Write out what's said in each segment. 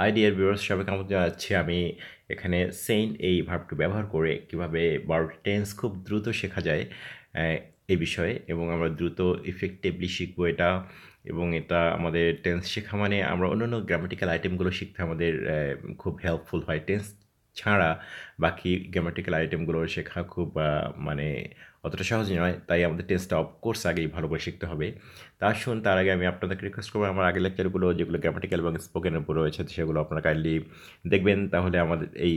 আইডিয়ার dear viewers সবাইকে আমন্ত্রণ আমি এখানে সেন্ট এই ভার্বটি ব্যবহার করে কিভাবে ভার্ব টেন্স খুব দ্রুত শেখা যায় এই বিষয়ে এবং আমরা দ্রুত ইফেক্টিভলি শিখবো এটা এবং এটা আমাদের টেন্স শেখা মানে আমরা অন্যান্য গ্রামাটিক্যাল আইটেমগুলো শিখতে আমাদের খুব হেল্পফুল হয় টেন্স ছাড়া বাকি গ্রামাটিক্যাল আইটেমগুলো শেখা খুব মানে অতটা সহজ নয় তাই আমাদের টেস্টটা কোর্স আগেই ভালো করে শিখতে হবে তা শুন তার আগে আমি আপনাদেরকে রিকোয়েস্ট করবো আমার আগের লেকচারগুলো যেগুলো গ্রামাটিক্যাল এবং স্পোকেনের উপর রয়েছে সেগুলো আপনারা কাইন্ডলি দেখবেন তাহলে আমাদের এই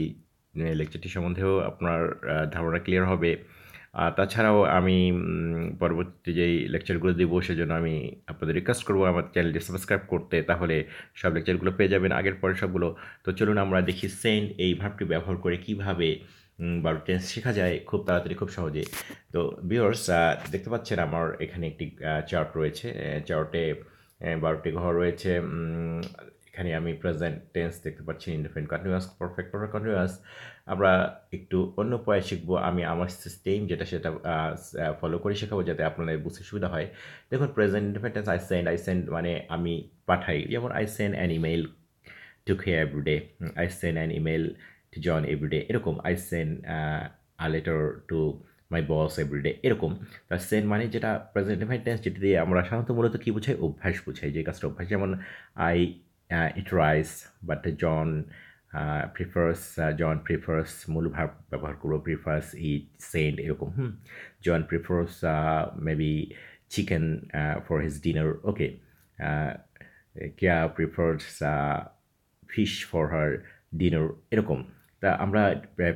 লেকচারটি সম্বন্ধেও আপনার ধারণা ক্লিয়ার হবে আর তাছাড়াও আমি পরবর্তী যেই লেকচারগুলো দেব সেজন্য আমি আপনাদের রিকোয়েস্ট করবো আমার চ্যানেলটি সাবস্ক্রাইব করতে তাহলে সব লেকচারগুলো পেয়ে যাবেন আগের পরে সবগুলো তো চলুন আমরা দেখি সেন্ট এই ভাবটি ব্যবহার করে কিভাবে বারো টেন্স শেখা যায় খুব তাড়াতাড়ি খুব সহজে তো বিয়র্স দেখতে পাচ্ছেন আমার এখানে একটি চার্ট রয়েছে চার্টে বারোটি ঘর রয়েছে এখানে আমি প্রেজেন্ট টেন্স দেখতে পাচ্ছি indefinite continuous perfect perfect continuous আমরা একটু অন্য পয়ে শিখবো আমি আমার সিস্টেম যেটা সেটা ফলো করে শেখাবো যাতে আপনাদের বুঝতে সুবিধা হয় দেখুন present indefinite tense I send I send মানে আমি পাঠাই যেমন I send an email to খে everyday I send an email to John everyday এরকম I send a letter to my boss everyday এরকম তার সেন মানে যেটা প্রেজেন্ট ইনফাইট টেন্স দিয়ে আমরা সাধারণত মূলত কী বোঝাই অভ্যাস বোঝাই যে কাজটা অভ্যাস যেমন I eat rice but John prefers John prefers মূল ভাব ব্যবহার করবো প্রিফার্স ইট সেন্ড এরকম হুম John prefers maybe chicken for his dinner okay Keya prefers fish for her dinner এরকম তা আমরা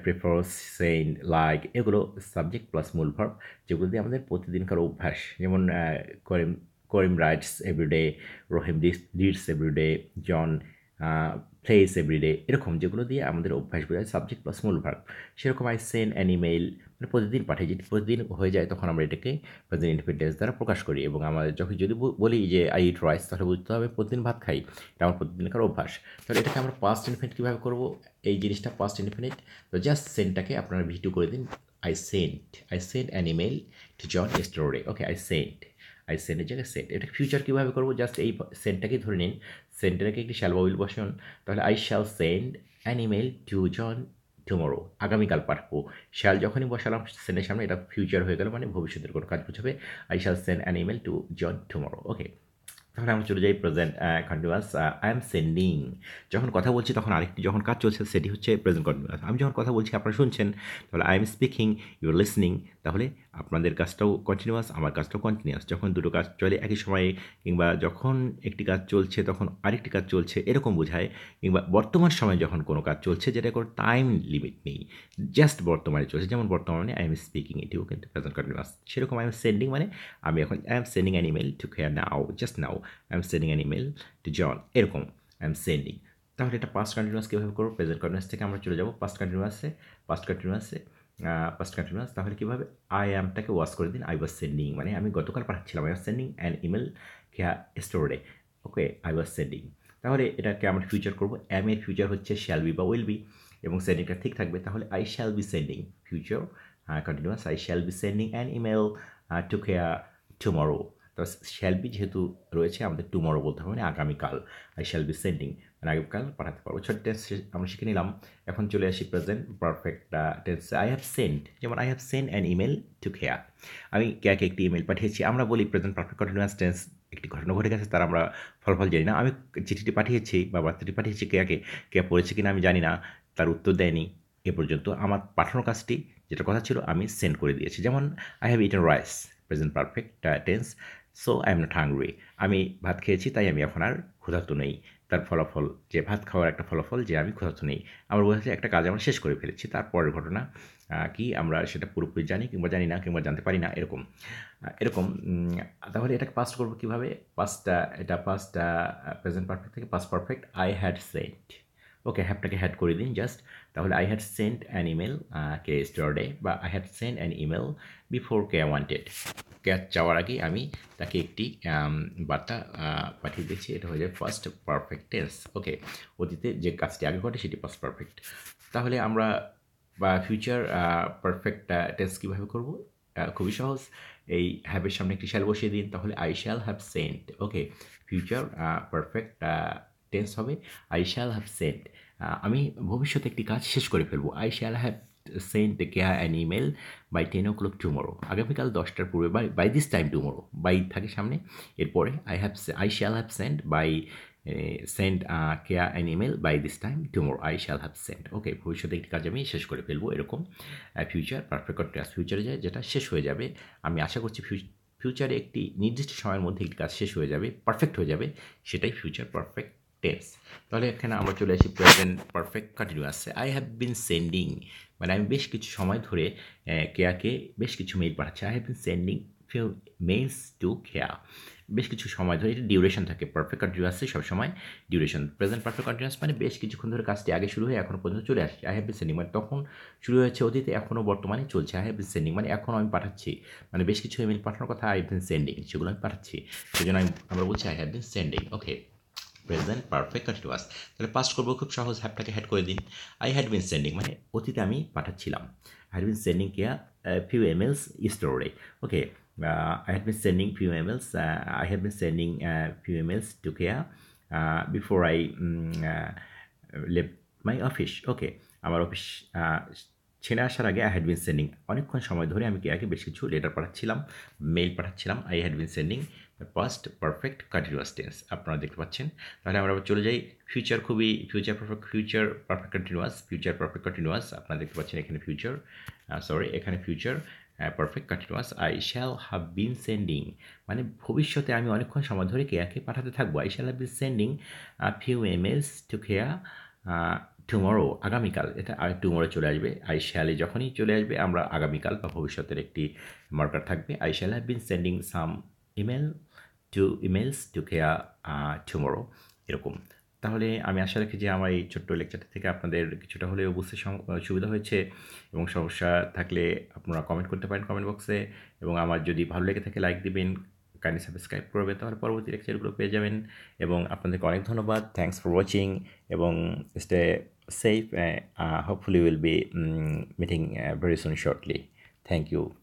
প্রেফার সেন লাইক এগুলো সাবজেক্ট প্লাস মূল ভার্ব যেগুলো দিয়ে আমাদের প্রতিদিনকার অভ্যাস যেমন uh, Karim Karim writes everyday day, Rohim reads every day, John plays uh, everyday এরকম যেগুলো দিয়ে আমাদের অভ্যাস হয় সাবজেক্ট বা মূল ভার্ক সেরকম আই সেন অ্যান ইমেইল মানে প্রতিদিন পাঠাই যদি প্রতিদিন হয়ে যায় তখন আমরা এটাকে প্রেজেন্ট ইন্ডিপেন্ডেন্স দ্বারা প্রকাশ করি এবং আমাদের যখন যদি বলি যে আই ইট রাইস তাহলে বুঝতে হবে প্রতিদিন ভাত খাই এটা আমার প্রতিদিনকার অভ্যাস তাহলে এটাকে আমরা পাস্ট ইনফিনিট কীভাবে করবো এই জিনিসটা পাস্ট ইনফিনিট তো জাস্ট সেন্টটাকে আপনারা ভিডিও করে দিন I sent I sent an email to John yesterday okay I sent আর সেন্টের জায়গায় সেন্ট এটা ফিউচার কীভাবে করবো জাস্ট এই সেন্টটাকে ধরে নিন সেন্টারকে একটি শ্যাল বা বসান তাহলে I shall send an email to John tomorrow আগামীকাল পাঠাবো শ্যাল যখনই বসালাম সেন্টের সামনে এটা ফিউচার হয়ে গেল মানে ভবিষ্যতের কোনো কাজ বুঝাবে I shall send an email to John tomorrow okay তাহলে আমি চলে যাই present continuous I am sending যখন কথা বলছি তখন আরেকটি যখন কাজ চলছে সেটি হচ্ছে প্রেজেন্ট কন্টিনিউয়াস আমি যখন কথা বলছি আপনারা শুনছেন তাহলে I am speaking you're listening তাহলে আপনাদের কাজটাও কন্টিনিউয়াস আমার কাজটাও কন্টিনিউয়াস যখন দুটো কাজ চলে একই সময়ে কিংবা যখন একটি কাজ চলছে তখন আরেকটি কাজ চলছে এরকম বোঝায় কিংবা বর্তমান সময়ে যখন কোনো কাজ চলছে যেটা কোনো টাইম লিমিট নেই জাস্ট বর্তমানে চলছে যেমন বর্তমানে আই এম স্পিকিং এটিও কিন্তু প্রেজেন্ট কন্টিনিউয়াস সেরকম আই এম সেন্ডিং মানে আমি এখন I am sending an email to খেয়ার now just now I am sending an email to John এরকম আই এম সেন্ডিং তাহলে এটা পাস্ট কন্টিনিউয়াস কীভাবে করবো প্রেজেন্ট কন্টিনিউয়াস থেকে আমরা চলে যাবো পাস্ট কন্টিনিউয়াসে পাস্ট কন্টিনিউয়াসে পাস্ট কন্টিনিউয়াস তাহলে কীভাবে আই অ্যামটাকে ওয়াশ করে দিন আই ওয়াজ সেন্ডিং মানে আমি গতকাল পাঠাচ্ছিলাম I was sending an email Keya yesterday okay I was sending তাহলে এটাকে আমরা ফিউচার করবো অ্যাম এর ফিউচার হচ্ছে শ্যাল বি বা উইল বি এবং সেন্ডিংটা ঠিক থাকবে তাহলে I shall be sending future continuous I shall be sending an email to Keya tomorrow shall be যেহেতু রয়েছে আমাদের টুমরো বলতে হবে মানে আগামীকাল আই শ্যাল বি সেন্ডিং মানে আগামীকাল পাঠাতে পারবো ছোট টেন্স আমরা শিখে নিলাম এখন চলে আসি present perfect tense I have send যেমন I have send an email to Keya আমি কেয়াকে একটি ইমেল পাঠিয়েছি আমরা বলি প্রেজেন্ট পারফেক্ট কন্টিনিউয়াস টেন্স একটি ঘটনা ঘটে গেছে তার আমরা ফলফল জানি না আমি চিঠিটি পাঠিয়েছি বা বার্তাটি পাঠিয়েছি কেয়াকে কেয়া পড়েছে কিনা আমি জানি না তার উত্তর দেয়নি এ পর্যন্ত আমার পাঠানোর কাজটি যেটা কথা ছিল আমি সেন্ড করে দিয়েছি যেমন I have eaten rice present perfect tense so I am not hungry আমি ভাত খেয়েছি তাই আমি এখন আর ক্ষুধার্ত নেই তার ফলাফল যে ভাত খাওয়ার একটা ফলাফল যে আমি ক্ষুধার্ত নেই আমার বোঝা একটা কাজ আমরা শেষ করে ফেলেছি তারপরের ঘটনা কি আমরা সেটা পুরোপুরি জানি কিংবা জানি না কিংবা জানতে পারি না এরকম এরকম তাহলে এটাকে পাস্ট করবো কীভাবে পাঁচটা এটা পাঁচটা প্রেজেন্ট পারফেক্ট থেকে past perfect I had set okay হ্যাপটাকে হ্যাড করে দিন জাস্ট তাহলে I had sent an email yesterday বা I had sent an email before Keya wanted ক্যাচ চাওয়ার আগে আমি তাকে একটি um, বার্তা uh, পাঠিয়ে দিচ্ছি এটা হয়ে যায় ফার্স্ট পারফেক্ট টেন্স ওকে অতীতে যে কাজটি আগে ঘটে সেটি ফার্স্ট পারফেক্ট তাহলে আমরা বা ফিউচার পারফেক্ট টেন্স কীভাবে করব uh, খুবই সহজ এই হ্যাবের সামনে একটি শ্যাল বসিয়ে দিন তাহলে I shall have sent okay future perfect tense হবে আই শ্যাল হ্যাভ সেন্ট আমি ভবিষ্যতে একটি কাজ শেষ করে ফেলব I shall have sent Keya an email by ten o'clock tomorrow আগামীকাল দশটার পূর্বে by by this time tomorrow by থাকে সামনে এরপরে I have I shall have sent by sent Keya an email by this time tomorrow I shall have sent okay ভবিষ্যতে একটি কাজ আমি শেষ করে ফেলবো এরকম ফিউচার পারফেক্ট কন্ট্রাস ফিউচারে যায় যেটা শেষ হয়ে যাবে আমি আশা করছি ফিউচারে একটি নির্দিষ্ট সময়ের মধ্যে একটি কাজ শেষ হয়ে যাবে পারফেক্ট হয়ে যাবে সেটাই ফিউচার পারফেক্ট টেন্স তাহলে এখানে আমরা চলে আসি প্রেজেন্ট পারফেক্ট কন্টিনিউয়াসে আই হ্যাভ বিন সেন্ডিং মানে আমি বেশ কিছু সময় ধরে কেয়াকে বেশ কিছু মেইল পাঠাচ্ছি I have been sending few mails to Keya বেশ কিছু সময় ধরে এটা ডিউরেশন থাকে পারফেক্ট কন্টিনিউয়াসে সবসময় ডিউরেশন প্রেজেন্ট পারফেক্ট কন্টিনিউয়াস মানে বেশ কিছুক্ষণ ধরে কাজটি আগে শুরু হয়ে এখনও পর্যন্ত চলে আসছে আই হ্যাভ বিন সেন্ডিং মানে তখন শুরু হয়েছে অতীতে এখনও বর্তমানে চলছে আই হ্যাভ বিন সেন্ডিং মানে এখনও আমি পাঠাচ্ছি মানে বেশ কিছু ইমেল পাঠানোর কথা আই হ্যাভ বিন সেন্ডিং সেগুলো আমি পাঠাচ্ছি সেজন্য আমি আমরা বলছি I have been sending okay present perfect continuous তাহলে পাস্ট করবো খুব সহজ হ্যাপটাকে হ্যাড করে দিন আই হ্যাড বিন সেন্ডিং মানে অতীতে আমি পাঠাচ্ছিলাম I had been sending Keya few emails yesterday okay I had been sending few emails I had been sending few emails to Keya before I left my office okay আমার office uh, ছেড়ে আসার আগে I had been sending অনেকক্ষণ সময় ধরে আমি কেয়াকে বেশ কিছু লেটার পাঠাচ্ছিলাম মেইল পাঠাচ্ছিলাম I had been sending past perfect continuous tense আপনারা দেখতে পাচ্ছেন তাহলে আমরা আবার চলে যাই ফিউচার খুবই future perfect future perfect continuous future perfect continuous আপনারা দেখতে পাচ্ছেন এখানে ফিউচার সরি এখানে future perfect continuous I shall have been sending মানে ভবিষ্যতে আমি অনেকক্ষণ সময় ধরে কেয়াকে পাঠাতে থাকবো I shall have been sending few emails to Keya tomorrow আগামীকাল এটা আর টুমরো চলে আসবে আই শ্যালে যখনই চলে আসবে আমরা আগামীকাল বা ভবিষ্যতের একটি মার্কার থাকবে I shall have been sending some email to emails to Keya tomorrow এরকম তাহলে আমি আশা রাখি যে আমার এই ছোট্ট লেকচারটা থেকে আপনাদের কিছুটা হলেও বুঝতে সুবিধা হয়েছে এবং সমস্যা থাকলে আপনারা কমেন্ট করতে পারেন কমেন্ট বক্সে এবং আমার যদি ভালো লেগে থাকে লাইক দিবেন কাইন্ডলি সাবস্ক্রাইব করবে তাহলে পরবর্তী লেকচারগুলো পেয়ে যাবেন এবং আপনাদেরকে অনেক ধন্যবাদ থ্যাংকস ফর ওয়াচিং এবং stay safe hopefully will be meeting very soon shortly thank you